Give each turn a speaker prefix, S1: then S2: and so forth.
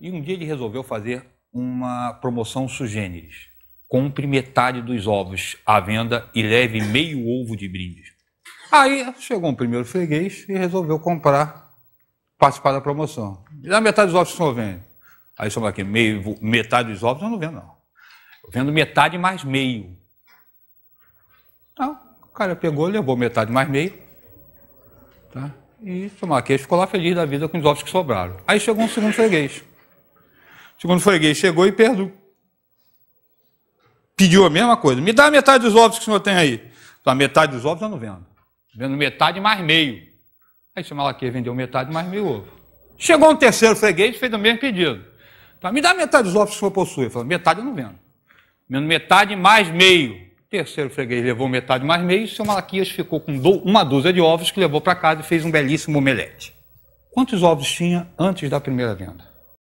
S1: E um dia ele resolveu fazer uma promoção sugêneres. Compre metade
S2: dos ovos à venda e leve meio ovo de brinde.
S1: Aí chegou um primeiro freguês e resolveu comprar, participar da promoção. E a metade dos ovos que estão vendo. Aí chama aqui, meio, metade dos ovos eu não vendo, não. Eu vendo metade mais meio. Então, o cara pegou, levou metade mais meio. Tá? E o aqui ficou lá feliz da vida com os ovos que sobraram. Aí chegou um segundo freguês segundo freguês chegou e perdoou. Pediu a mesma coisa. Me dá metade dos ovos que o senhor tem aí. Então, metade dos ovos eu não vendo. Vendo metade mais meio. Aí esse malaquia vendeu metade mais meio ovo. Chegou um terceiro freguês e fez o mesmo pedido. Então, me dá metade dos ovos que o senhor possui. Ele falou, metade eu não vendo. Menos metade mais meio. terceiro freguês levou metade mais meio e o seu Malaquias ficou com uma dúzia de ovos que levou para casa e fez um belíssimo omelete. Quantos ovos tinha antes da primeira venda?